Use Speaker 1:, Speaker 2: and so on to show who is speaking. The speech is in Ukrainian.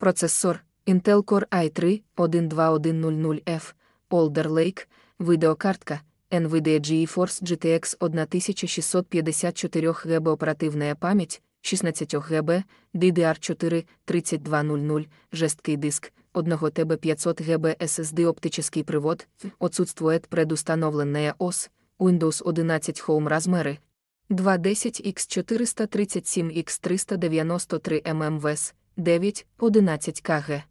Speaker 1: Процесор Intel Core
Speaker 2: i3 12100F, Alder Lake, видеокартка, NVIDIA GeForce GTX 1654 ГБ оперативна память, 16 ГБ, DDR4 3200, жесткий диск, 1 ТБ 500 ГБ SSD оптический привод, отсутствует предустановленная ОС, Windows 11 Home размеры, 210 x 437 x 393 mmws 9, 11 кг.